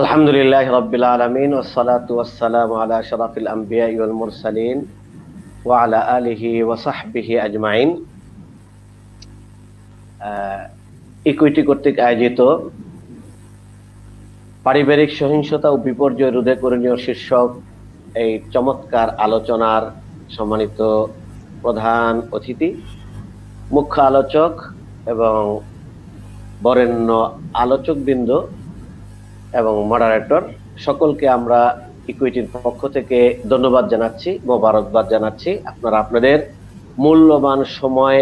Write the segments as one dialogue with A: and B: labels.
A: আলহামদুলিল্লাহ
B: রবিল আলমিন ওসালাত ওয়াসালাম আলা শরাফিল আম্বিয়া মুরসালিন ও আলা আলিহি ওয়াসাহবিহি আজমাইন ইকুইটি কর্তৃক আয়োজিত পারিবারিক সহিংসতা ও বিপর্যয় রোধে করণীয় শীর্ষক এই চমৎকার আলোচনার সম্মানিত প্রধান অতিথি মুখ্য আলোচক এবং বরেণ্য আলোচকবৃন্দ এবং মডারেটর সকলকে আমরা ইকুইটির পক্ষ থেকে ধন্যবাদ জানাচ্ছি মোবারকবাদ জানাচ্ছি আপনারা আপনাদের মূল্যবান সময়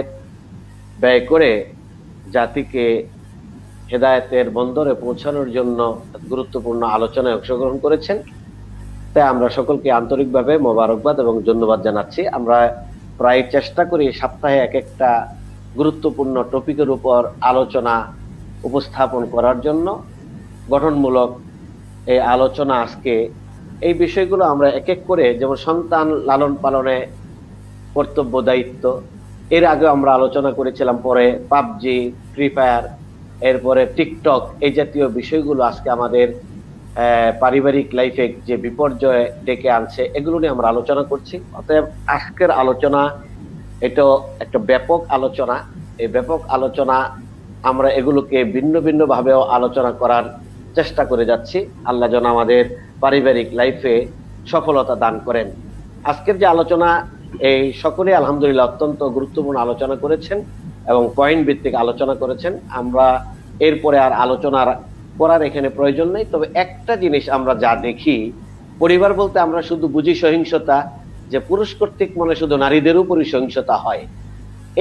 B: ব্যয় করে জাতিকে হেদায়তের বন্দরে পৌঁছানোর জন্য গুরুত্বপূর্ণ আলোচনায় অংশগ্রহণ করেছেন তাই আমরা সকলকে আন্তরিকভাবে মোবারকবাদ এবং ধন্যবাদ জানাচ্ছি আমরা প্রায় চেষ্টা করি সপ্তাহে এক একটা গুরুত্বপূর্ণ টপিকের উপর আলোচনা উপস্থাপন করার জন্য গঠনমূলক এই আলোচনা আজকে এই বিষয়গুলো আমরা এক এক করে যেমন সন্তান লালন পালনে কর্তব্য দায়িত্ব এর আগে আমরা আলোচনা করেছিলাম পরে পাবজি ফ্রি ফায়ার এরপরে টিকটক এই জাতীয় বিষয়গুলো আজকে আমাদের পারিবারিক লাইফে যে বিপর্যয় ডেকে আনছে এগুলো নিয়ে আমরা আলোচনা করছি অতএব আজকের আলোচনা এটা একটা ব্যাপক আলোচনা এই ব্যাপক আলোচনা আমরা এগুলোকে ভিন্ন ভিন্নভাবেও আলোচনা করার চেষ্টা করে যাচ্ছি আল্লাহ যেন আমাদের পারিবারিক লাইফে সফলতা দান করেন আজকের যে আলোচনা এই সকলে আলহামদুলিল্লাহ অত্যন্ত গুরুত্বপূর্ণ আলোচনা করেছেন এবং পয়েন্ট ভিত্তিক আলোচনা করেছেন আমরা এরপরে আর আলোচনার করার এখানে প্রয়োজন নেই তবে একটা জিনিস আমরা যা দেখি পরিবার বলতে আমরা শুধু বুঝি সহিংসতা যে পুরুষ কর্তৃক মনে শুধু নারীদের উপরই সহিংসতা হয়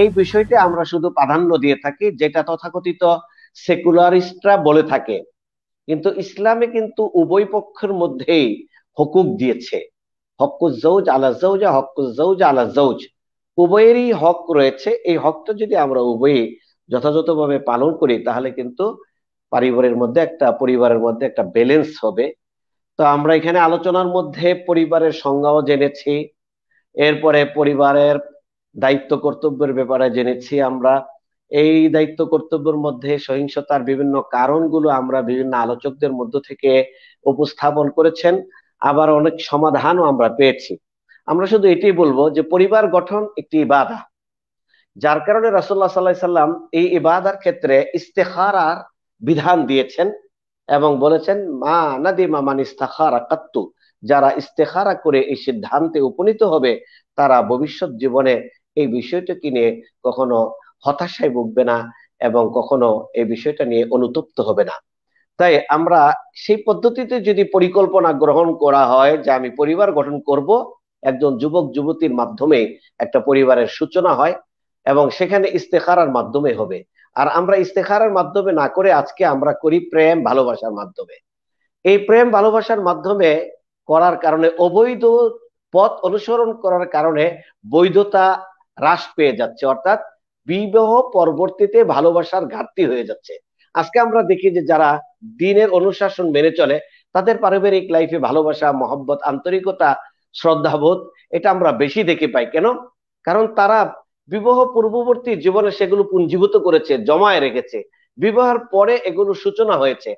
B: এই বিষয়টি আমরা শুধু প্রাধান্য দিয়ে থাকি যেটা তথাকথিত সেকুলারিস্টরা বলে থাকে কিন্তু ইসলামে কিন্তু উভয় পক্ষের মধ্যেই হকুক দিয়েছে হকুজ জৌজ আলা জৌজা হকুজ জৌজ আলা জৌজ উভয়েরই হক রয়েছে এই হকটা যদি আমরা উভয়ে যথাযথভাবে পালন করি তাহলে কিন্তু পারিবারের মধ্যে একটা পরিবারের মধ্যে একটা ব্যালেন্স হবে তো আমরা এখানে আলোচনার মধ্যে পরিবারের সংজ্ঞাও জেনেছি এরপরে পরিবারের দায়িত্ব কর্তব্যের ব্যাপারে জেনেছি আমরা এই দায়িত্ব কর্তব্যের মধ্যে সহিংসতার বিভিন্ন কারণগুলো আমরা বিভিন্ন আলোচকদের মধ্য থেকে উপস্থাপন করেছেন আবার অনেক সমাধানও আমরা পেয়েছি আমরা শুধু এটি বলবো যে পরিবার গঠন একটি ইবাদা যার কারণে রাসুল্লাহ সাল্লাহ সাল্লাম এই ইবাদার ক্ষেত্রে ইস্তেহারার বিধান দিয়েছেন এবং বলেছেন মা নাদি মামান ইস্তাখারা কাত্তু যারা ইস্তেহারা করে এই সিদ্ধান্তে উপনীত হবে তারা ভবিষ্যৎ জীবনে এই বিষয়টিকে নিয়ে কখনো হতাশায় ভুগবে না এবং কখনো এই বিষয়টা নিয়ে অনুতপ্ত হবে না তাই আমরা সেই পদ্ধতিতে যদি পরিকল্পনা গ্রহণ করা হয় যে আমি পরিবার গঠন করব একজন যুবক যুবতীর মাধ্যমে একটা পরিবারের সূচনা হয় এবং সেখানে ইস্তেখারার মাধ্যমে হবে আর আমরা ইস্তেখারার মাধ্যমে না করে আজকে আমরা করি প্রেম ভালোবাসার মাধ্যমে এই প্রেম ভালোবাসার মাধ্যমে করার কারণে অবৈধ পথ অনুসরণ করার কারণে বৈধতা হ্রাস পেয়ে যাচ্ছে অর্থাৎ বিবাহ পরবর্তীতে ভালোবাসার ঘাটতি হয়ে যাচ্ছে আজকে আমরা দেখি যে যারা দিনের অনুশাসন মেনে চলে তাদের পারিবারিক লাইফে ভালোবাসা মহব্বত আন্তরিকতা শ্রদ্ধাবোধ এটা আমরা বেশি দেখে পাই কেন কারণ তারা বিবাহ পূর্ববর্তী জীবনে সেগুলো পুঞ্জীভূত করেছে জমায় রেখেছে বিবাহের পরে এগুলো সূচনা হয়েছে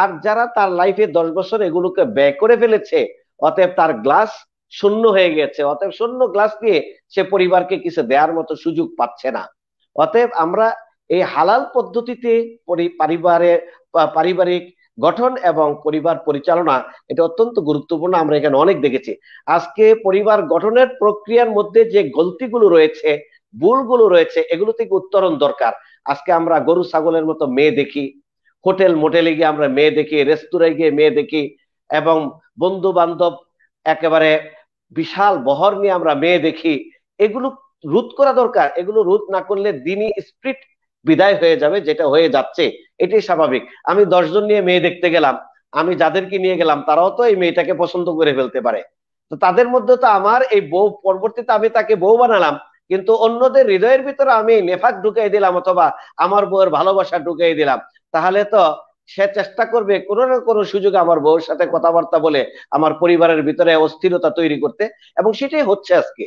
B: আর যারা তার লাইফে দশ বছর এগুলোকে ব্যয় করে ফেলেছে অতএব তার গ্লাস শূন্য হয়ে গেছে অতএব শূন্য গ্লাস দিয়ে সে পরিবারকে কিছু দেওয়ার মতো সুযোগ পাচ্ছে না অতএব আমরা এই হালাল পদ্ধতিতে পরিবারে পারিবারিক গঠন এবং পরিবার পরিচালনা এটা অত্যন্ত গুরুত্বপূর্ণ আমরা এখানে অনেক দেখেছি আজকে পরিবার গঠনের প্রক্রিয়ার মধ্যে যে গলতিগুলো রয়েছে ভুলগুলো রয়েছে এগুলো থেকে উত্তরণ দরকার আজকে আমরা গরু ছাগলের মতো মেয়ে দেখি হোটেল মোটেলে গিয়ে আমরা মেয়ে দেখি রেস্তোরাঁয় গিয়ে মেয়ে দেখি এবং বন্ধু বান্ধব একেবারে বিশাল বহর নিয়ে আমরা মেয়ে দেখি এগুলো রোধ করা দরকার এগুলো রোধ না করলে দিনই স্প্রিট বিদায় হয়ে যাবে যেটা হয়ে যাচ্ছে এটি স্বাভাবিক আমি দশজন নিয়ে মেয়ে দেখতে গেলাম আমি যাদেরকে নিয়ে গেলাম তারাও তো এই মেয়েটাকে পছন্দ করে ফেলতে পারে তো তাদের মধ্যে তো আমার এই বউ পরবর্তীতে আমি তাকে বউ বানালাম কিন্তু অন্যদের হৃদয়ের ভিতরে আমি নেফাক ঢুকাই দিলাম অথবা আমার বউয়ের ভালোবাসা ঢুকাই দিলাম তাহলে তো সে চেষ্টা করবে কোনো না কোনো সুযোগে আমার বউয়ের সাথে কথাবার্তা বলে আমার পরিবারের ভিতরে অস্থিরতা তৈরি করতে এবং সেটাই হচ্ছে আজকে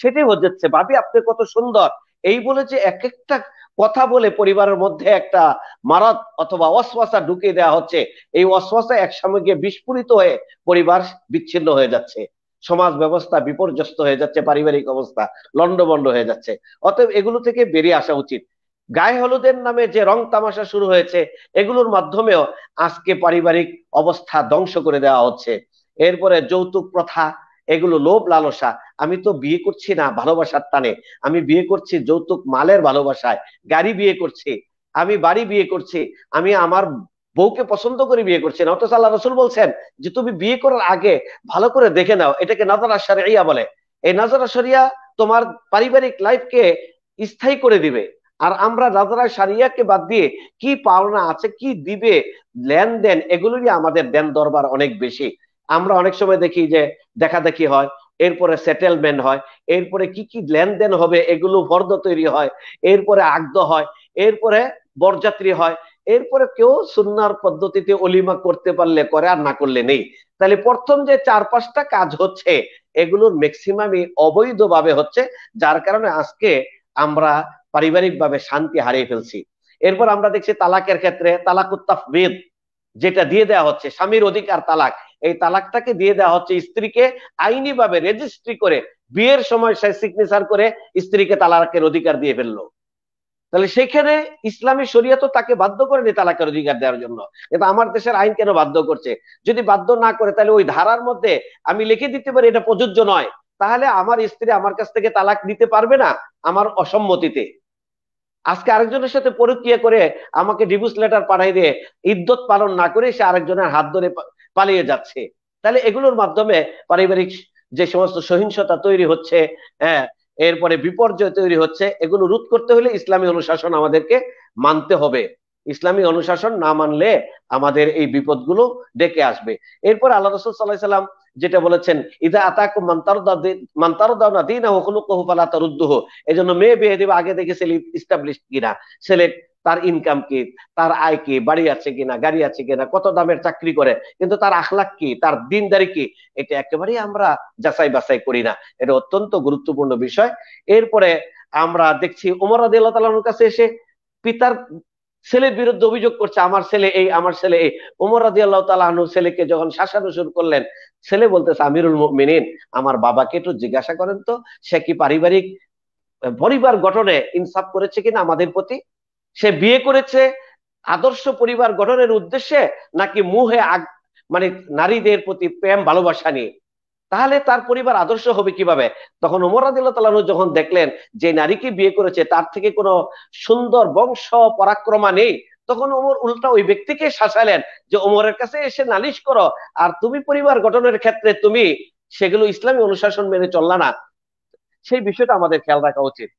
B: সেটাই হচ্ছে ভাবি আপনি কত সুন্দর এই বলে যে এক একটা কথা বলে পরিবারের মধ্যে একটা মারাত অথবা অশ্বাসা ঢুকিয়ে দেওয়া হচ্ছে এই অশ্বাসা একসঙ্গে গিয়ে বিস্ফোরিত হয়ে পরিবার বিচ্ছিন্ন হয়ে যাচ্ছে সমাজ ব্যবস্থা বিপর্যস্ত হয়ে যাচ্ছে পারিবারিক অবস্থা লন্ডবন্ড হয়ে যাচ্ছে অতএব এগুলো থেকে বেরিয়ে আসা উচিত গায়ে হলুদের নামে যে রং তামাশা শুরু হয়েছে এগুলোর মাধ্যমেও আজকে পারিবারিক অবস্থা ধ্বংস করে দেওয়া হচ্ছে এরপরে যৌতুক প্রথা এগুলো লোভ লালসা আমি তো বিয়ে করছি না ভালোবাসার টানে আমি বিয়ে করছি যৌতুক মালের ভালোবাসায় গাড়ি বিয়ে করছি আমি বাড়ি বিয়ে করছি আমি আমার বউকে পছন্দ করে বিয়ে করছি না অথচ আল্লাহ রসুল বলছেন যে তুমি বিয়ে করার আগে ভালো করে দেখে নাও এটাকে আসার ইয়া বলে এই নাজারা আসরিয়া তোমার পারিবারিক লাইফকে স্থায়ী করে দিবে আর আমরা রাজারা সারিয়াকে বাদ দিয়ে কি পাওনা আছে কি দিবে লেনদেন এগুলো আমাদের দেন দরবার অনেক বেশি আমরা অনেক সময় দেখি যে দেখা দেখি হয় এরপরে সেটেলমেন্ট হয় এরপরে কি কি লেনদেন হবে এগুলো ফর্দ তৈরি হয় এরপরে আগ্দ হয় এরপরে বরযাত্রী হয় এরপরে কেউ সুনার পদ্ধতিতে অলিমা করতে পারলে করে আর না করলে নেই তাহলে প্রথম যে চার পাঁচটা কাজ হচ্ছে এগুলোর ম্যাক্সিমামই অবৈধভাবে হচ্ছে যার কারণে আজকে আমরা পারিবারিকভাবে শান্তি হারিয়ে ফেলছি এরপর আমরা দেখছি তালাকের ক্ষেত্রে বেদ যেটা দিয়ে দেওয়া হচ্ছে স্বামীর অধিকার তালাক এই তালাকটাকে দিয়ে দেওয়া হচ্ছে স্ত্রীকে আইনিভাবে রেজিস্ট্রি করে বিয়ের সময় সে সিগনেচার করে স্ত্রীকে তালাকের অধিকার দিয়ে ফেললো তাহলে সেখানে ইসলামী শরিয়া তো তাকে বাধ্য করে নি তালাকের অধিকার দেওয়ার জন্য কিন্তু আমার দেশের আইন কেন বাধ্য করছে যদি বাধ্য না করে তাহলে ওই ধারার মধ্যে আমি লিখে দিতে পারি এটা প্রযোজ্য নয় তাহলে আমার স্ত্রী আমার কাছ থেকে তালাক নিতে পারবে না আমার অসম্মতিতে আজকে আরেকজনের সাথে পরিক্রিয়া করে আমাকে ডিভোর্স লেটার পাঠাই দিয়ে ইদ্যত পালন না করে সে আরেকজনের হাত ধরে পালিয়ে যাচ্ছে তাহলে এগুলোর মাধ্যমে পারিবারিক যে সমস্ত সহিংসতা তৈরি হচ্ছে হ্যাঁ এরপরে বিপর্যয় তৈরি হচ্ছে এগুলো রোধ করতে হলে ইসলামী অনুশাসন আমাদেরকে মানতে হবে ইসলামী অনুশাসন না মানলে আমাদের এই বিপদগুলো ডেকে আসবে এরপর আল্লাহ রসুল সাল্লাহ সাল্লাম যেটা বলেছেন ইদা আতাকু মান্তারদানা দিন এই জন্য মেয়ে বিয়ে দেবে আগে থেকে ছেলে ইস্টাবলিশ কিনা ছেলে তার ইনকাম কি তার আয় কি বাড়ি আছে কিনা গাড়ি আছে কিনা কত দামের চাকরি করে কিন্তু তার আখলাক কি তার দিনদারি কি এটা একেবারেই আমরা যাচাই বাছাই করি না এটা অত্যন্ত গুরুত্বপূর্ণ বিষয় এরপরে আমরা দেখছি ওমর আদি আল্লাহ কাছে এসে পিতার ছেলের বিরুদ্ধে অভিযোগ করছে আমার ছেলে এই আমার ছেলে এই ওমর রাজি আল্লাহ তালু ছেলেকে যখন শাসানো শুরু করলেন ছেলে বলতেছে আমিরুল মিনিন আমার বাবাকে একটু জিজ্ঞাসা করেন তো সে কি পারিবারিক পরিবার গঠনে ইনসাফ করেছে কিনা আমাদের প্রতি সে বিয়ে করেছে আদর্শ পরিবার গঠনের উদ্দেশ্যে নাকি মুহে মানে নারীদের প্রতি প্রেম ভালোবাসা নিয়ে তাহলে তার পরিবার আদর্শ হবে কিভাবে তখন ওমর আদিল্লাহ যখন দেখলেন যে নারীকে বিয়ে করেছে তার থেকে কোনো সুন্দর বংশ পরাক্রমা নেই তখন ওমর উল্টা ওই ব্যক্তিকে শাসালেন যে ওমরের কাছে এসে নালিশ করো আর তুমি পরিবার গঠনের ক্ষেত্রে তুমি সেগুলো ইসলামী অনুশাসন মেনে চললা না সেই বিষয়টা আমাদের খেয়াল রাখা উচিত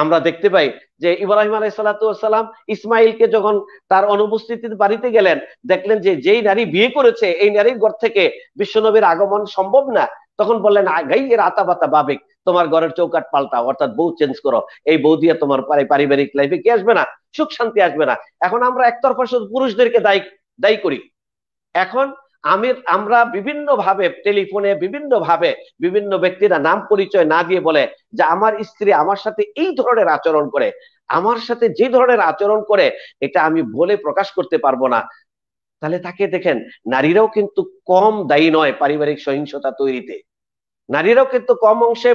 B: আমরা দেখতে পাই যে ইব্রাহিম আলাই সালাতাম ইসমাইলকে যখন তার অনুপস্থিতির বাড়িতে গেলেন দেখলেন যে যেই নারী বিয়ে করেছে এই নারীর ঘর থেকে বিশ্বনবীর আগমন সম্ভব না তখন বললেন আগাই এর আতাবাতা বাবিক তোমার ঘরের চৌকাট পাল্টা অর্থাৎ বউ চেঞ্জ করো এই বউ দিয়ে তোমার পারিবারিক লাইফে কি আসবে না সুখ শান্তি আসবে না এখন আমরা একতরফা শুধু পুরুষদেরকে দায়ী দায়ী করি এখন আমি আমরা বিভিন্ন ভাবে টেলিফোনে বিভিন্ন ভাবে বিভিন্ন ব্যক্তিরা নাম পরিচয় না দিয়ে বলে যে আমার স্ত্রী আমার সাথে এই ধরনের আচরণ করে আমার সাথে যে ধরনের আচরণ করে এটা আমি বলে প্রকাশ করতে পারবো না তাহলে তাকে দেখেন নারীরাও কিন্তু কম দায়ী নয় পারিবারিক সহিংসতা তৈরিতে নারীরাও কিন্তু কম অংশে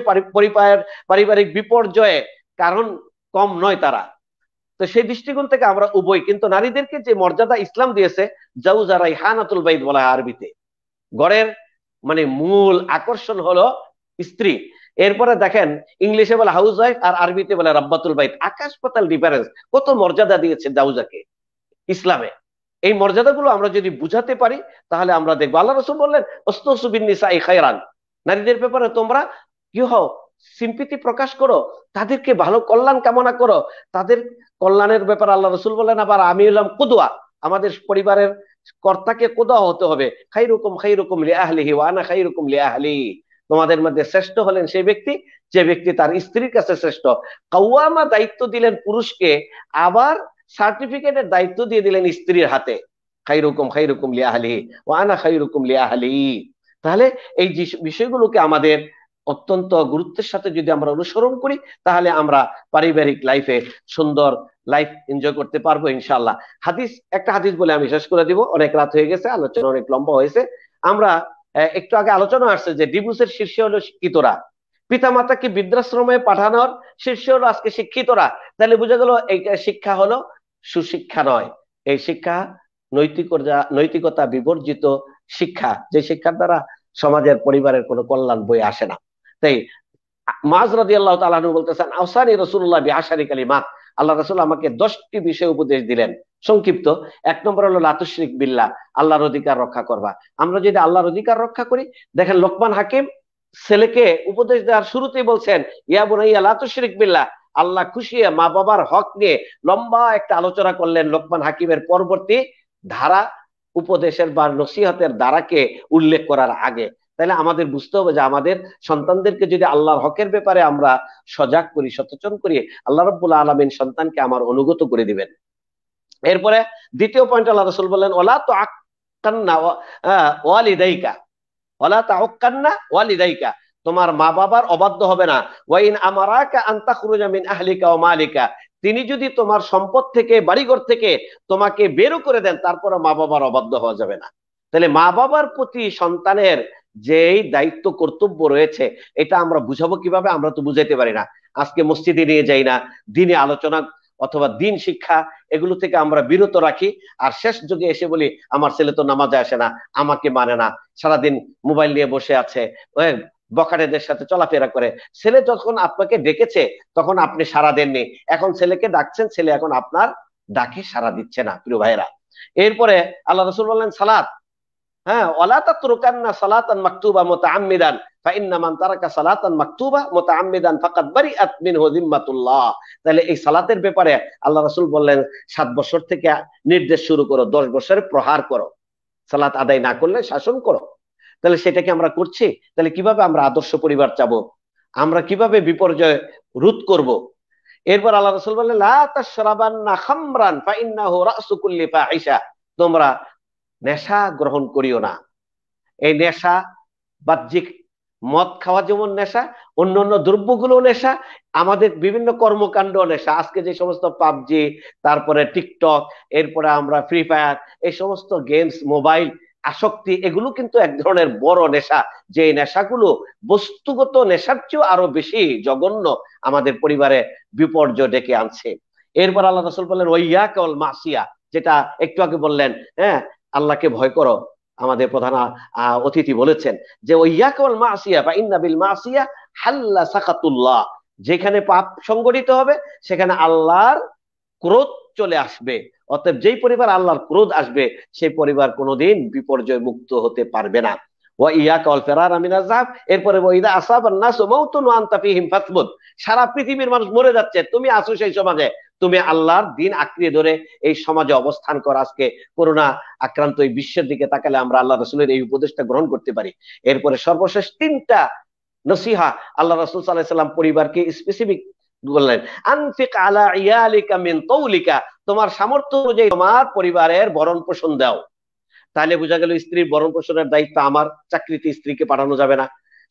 B: পারিবারিক বিপর্যয়ে কারণ কম নয় তারা তো সেই দৃষ্টিকোণ থেকে আমরা উভয় কিন্তু নারীদেরকে যে মর্যাদা ইসলাম দিয়েছে যাও যারা হানাতুল বাইদ বলা হয় আরবিতে গড়ের মানে মূল আকর্ষণ হলো স্ত্রী এরপরে দেখেন ইংলিশে বলে হাউস ওয়াইফ আর আরবিতে বলে রাব্বাতুল বাইত আকাশ পাতাল ডিফারেন্স কত মর্যাদা দিয়েছে দাউজাকে ইসলামে এই মর্যাদাগুলো আমরা যদি বুঝাতে পারি তাহলে আমরা দেখবো আল্লাহ রসুল বললেন অস্তসুবিন নিসা খায়রান নারীদের ব্যাপারে তোমরা কি হও সিম্পিতি প্রকাশ করো তাদেরকে ভালো কল্যাণ কামনা করো তাদের কল্যাণের ব্যাপার আল্লাহ রসুল বলেন আবার আমি হলাম কুদুয়া আমাদের পরিবারের কর্তাকে কুদুয়া হতে হবে খাই রকম খাই রকম লি আহলিহি ওয়ানা খাই রকম লি আহলি তোমাদের মধ্যে শ্রেষ্ঠ হলেন সেই ব্যক্তি যে ব্যক্তি তার স্ত্রীর কাছে শ্রেষ্ঠ কাউয়ামা দায়িত্ব দিলেন পুরুষকে আবার সার্টিফিকেটের দায়িত্ব দিয়ে দিলেন স্ত্রীর হাতে খাই রকম খাই রকম লি আহলি ওয়ানা খাই রকম লি আহলি তাহলে এই বিষয়গুলোকে আমাদের অত্যন্ত গুরুত্বের সাথে যদি আমরা অনুসরণ করি তাহলে আমরা পারিবারিক লাইফে সুন্দর লাইফ এনজয় করতে পারবো ইনশাল্লাহ হাদিস একটা হাদিস বলে আমি শেষ করে দিব অনেক রাত হয়ে গেছে আলোচনা অনেক লম্বা হয়েছে আমরা একটু আগে আলোচনা আসছে যে ডিভোর্সের শীর্ষে হলো শিক্ষিতরা পিতা পিতামাতাকে বৃদ্ধাশ্রমে পাঠানোর শীর্ষে হলো আজকে শিক্ষিতরা তাহলে বোঝা গেল এই শিক্ষা হলো সুশিক্ষা নয় এই শিক্ষা নৈতিকতা নৈতিকতা বিবর্জিত শিক্ষা যে শিক্ষার দ্বারা সমাজের পরিবারের কোনো কল্যাণ বই আসে না তাই মাজ রাজি আল্লাহ তালু বলতেছেন আসানি রসুল্লাহ বিহাসারি কালিমাত আল্লাহ রসুল্লাহ আমাকে দশটি বিষয়ে উপদেশ দিলেন সংক্ষিপ্ত এক নম্বর হলো লাতুশ্রিক বিল্লা আল্লাহর অধিকার রক্ষা করবা আমরা যদি আল্লাহর অধিকার রক্ষা করি দেখেন লোকমান হাকিম ছেলেকে উপদেশ দেওয়ার শুরুতেই বলছেন ইয়া বোনাইয়া লাতুশ্রিক বিল্লা আল্লাহ খুশিয়ে মা বাবার হক নিয়ে লম্বা একটা আলোচনা করলেন লোকমান হাকিমের পরবর্তী ধারা উপদেশের বা নসিহতের দ্বারাকে উল্লেখ করার আগে তাহলে আমাদের বুঝতে হবে যে আমাদের সন্তানদেরকে যদি আল্লাহর হকের ব্যাপারে আমরা সজাগ করি সচেতন করি আল্লাহ রব্বুল আলমিন সন্তানকে আমার অনুগত করে দিবেন এরপরে দ্বিতীয় পয়েন্ট আল্লাহ রসুল বললেন ওলা তো আকান্না ওয়ালিদাইকা ওলা তা অক্কান্না ওয়ালিদাইকা তোমার মা বাবার অবাধ্য হবে না ওয়াইন আমারাকা আন্তা খুরুজামিন আহলিকা ও মালিকা তিনি যদি তোমার সম্পদ থেকে বাড়িঘর থেকে তোমাকে বেরো করে দেন তারপরে মা বাবার অবাধ্য হওয়া যাবে না তাহলে মা বাবার প্রতি সন্তানের যে দায়িত্ব কর্তব্য রয়েছে এটা আমরা বুঝাবো কিভাবে আমরা তো বুঝাইতে পারি না আজকে মসজিদে নিয়ে যাই না দিনে আলোচনা অথবা দিন শিক্ষা এগুলো থেকে আমরা বিরত রাখি আর শেষ যুগে এসে বলি আমার ছেলে তো নামাজে আসে না আমাকে মানে না সারাদিন মোবাইল নিয়ে বসে আছে বখাটেদের সাথে চলাফেরা করে ছেলে যখন আপনাকে ডেকেছে তখন আপনি সারা দেননি এখন ছেলেকে ডাকছেন ছেলে এখন আপনার ডাকে সারা দিচ্ছে না প্রিয় ভাইরা এরপরে আল্লাহ রসুল বললেন সালাদ হ্যাঁ সালাতান মাকতুবা ফাইন্না মান তারাকা সালাতান মাকতুবা তাহলে এই সালাতের ব্যাপারে আল্লাহ বললেন বছর থেকে নির্দেশ শুরু করো প্রহার করো সালাত আদায় না করলে শাসন করো তাহলে সেটাকে আমরা করছি তাহলে কিভাবে আমরা আদর্শ পরিবার চাব আমরা কিভাবে বিপর্যয় রোধ করব এরপর আল্লাহ রাসুল বললেন লা খামরান তোমরা নেশা গ্রহণ করিও না এই নেশা বাহ্যিক মদ খাওয়া যেমন নেশা অন্য অন্য দ্রব্যগুলো নেশা আমাদের বিভিন্ন কর্মকাণ্ড নেশা আজকে যে সমস্ত পাবজি তারপরে টিকটক এরপরে আমরা ফ্রি ফায়ার এই সমস্ত গেমস মোবাইল আসক্তি এগুলো কিন্তু এক ধরনের বড় নেশা যে নেশাগুলো বস্তুগত নেশার চেয়েও আরো বেশি জঘন্য আমাদের পরিবারে বিপর্য ডেকে আনছে এরপর আল্লাহ রসুল বললেন ওইয়া কেবল মাসিয়া যেটা একটু আগে বললেন হ্যাঁ আল্লাহকে ভয় করো আমাদের প্রধান অতিথি বলেছেন যে ওয়াকল মাসিয়া বা ইন্নাবিল মাসিয়া হাল্লা সাকাতুল্লাহ যেখানে পাপ সংগঠিত হবে সেখানে আল্লাহর ক্রোধ চলে আসবে অতএব যেই পরিবার আল্লাহর ক্রোধ আসবে সেই পরিবার কোনোদিন বিপর্যয় মুক্ত হতে পারবে না আমিন এরপরে সারা পৃথিবীর মানুষ মরে যাচ্ছে তুমি আসো সেই সমাজে তুমি আল্লাহর দিন আঁকড়িয়ে ধরে এই সমাজে অবস্থান কর আজকে করোনা আক্রান্ত এই বিশ্বের দিকে তাকালে আমরা আল্লাহ রসুলের এই উপদেশটা গ্রহণ করতে পারি এরপরে সর্বশেষ তিনটা নসিহা আল্লাহ রসুল সাল্লাহাম পরিবারকে স্পেসিফিক বললেন আনফিক আলা ইয়ালিকা মিন তৌলিকা তোমার সামর্থ্য অনুযায়ী তোমার পরিবারের ভরণ পোষণ দাও তাহলে বোঝা গেল স্ত্রীর ভরণ পোষণের দায়িত্ব আমার চাকরিতে স্ত্রীকে পাঠানো যাবে না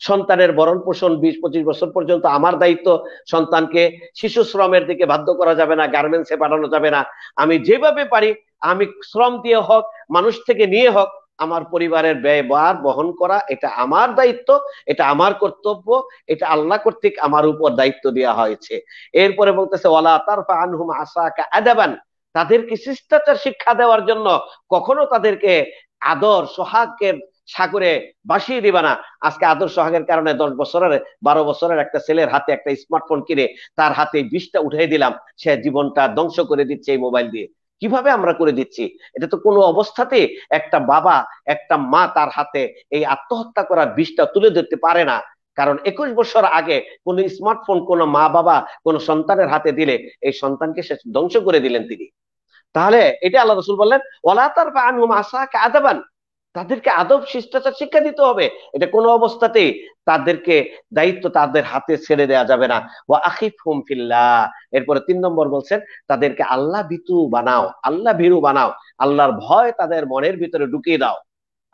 B: সন্তানের বরণ পোষণ বিশ পঁচিশ বছর পর্যন্ত আমার দায়িত্ব সন্তানকে শিশু শ্রমের দিকে বাধ্য করা যাবে না গার্মেন্টসে পাঠানো যাবে না আমি যেভাবে পারি আমি শ্রম দিয়ে হোক মানুষ থেকে নিয়ে হোক আমার পরিবারের ব্যয়বার বহন করা এটা আমার দায়িত্ব এটা আমার কর্তব্য এটা আল্লাহ কর্তৃক আমার উপর দায়িত্ব দেওয়া হয়েছে এরপরে বলতেছে ওয়ালা তারফা আনহুম আসাকা আদাবান তাদেরকে শিষ্টাচার শিক্ষা দেওয়ার জন্য কখনো তাদেরকে আদর সোহাগের সাগরে ভাসিয়ে দিবা না আজকে আদর্শ হাগের কারণে দশ বছরের বারো বছরের একটা ছেলের হাতে একটা স্মার্টফোন কিনে তার হাতে বিষটা উঠাই দিলাম সে জীবনটা ধ্বংস করে দিচ্ছে এই মোবাইল দিয়ে কিভাবে আমরা করে দিচ্ছি এটা তো কোনো অবস্থাতে একটা বাবা একটা মা তার হাতে এই আত্মহত্যা করার বিষটা তুলে ধরতে পারে না কারণ একুশ বছর আগে কোন স্মার্টফোন কোন মা বাবা কোন সন্তানের হাতে দিলে এই সন্তানকে সে ধ্বংস করে দিলেন তিনি তাহলে এটা আল্লাহ রসুল বললেন ওলা তার আদাবান তাদেরকে আদব শিষ্টাচার শিক্ষা দিতে হবে এটা কোনো অবস্থাতেই তাদেরকে দায়িত্ব তাদের হাতে ছেড়ে দেওয়া যাবে না ওয়া আকিফ হুম ফিল্লা এরপরে তিন নম্বর বলছেন তাদেরকে আল্লাহ বিতু বানাও আল্লাহ ভীরু বানাও আল্লাহর ভয় তাদের মনের ভিতরে ঢুকিয়ে দাও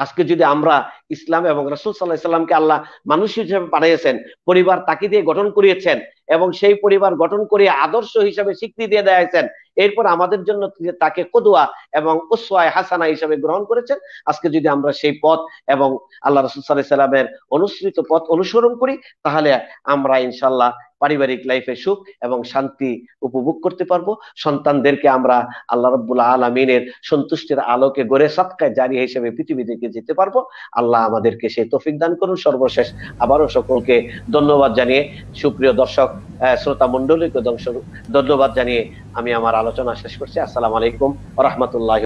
B: আজকে যদি আমরা ইসলাম এবং রাসুল সাল্লাহ ইসলামকে আল্লাহ মানুষ হিসেবে পাঠিয়েছেন পরিবার তাকে দিয়ে গঠন করিয়েছেন এবং সেই পরিবার গঠন করে আদর্শ হিসাবে স্বীকৃতি দিয়ে দেয়াইছেন এরপর আমাদের জন্য তাকে কদুয়া এবং উসওয়ায় হাসানা হিসাবে গ্রহণ করেছেন আজকে যদি আমরা সেই পথ এবং আল্লাহ রসুল সাল্লাহ সাল্লামের অনুসৃত পথ অনুসরণ করি তাহলে আমরা ইনশাল্লাহ পারিবারিক লাইফে সুখ এবং শান্তি উপভোগ করতে পারবো সন্তানদেরকে আমরা আল্লাহ রব্বুল আলমিনের সন্তুষ্টির আলোকে গড়ে সৎকায় জারি হিসেবে পৃথিবী থেকে যেতে পারবো আল্লাহ আমাদেরকে সেই তফিক দান করুন সর্বশেষ আবারও সকলকে ধন্যবাদ জানিয়ে সুপ্রিয় দর্শক শ্রোতা মন্ডলীকে ধন্যবাদ জানিয়ে আমি আমার আলোচনা শেষ করছি আসসালামু আলাইকুম রহমতুল্লাহ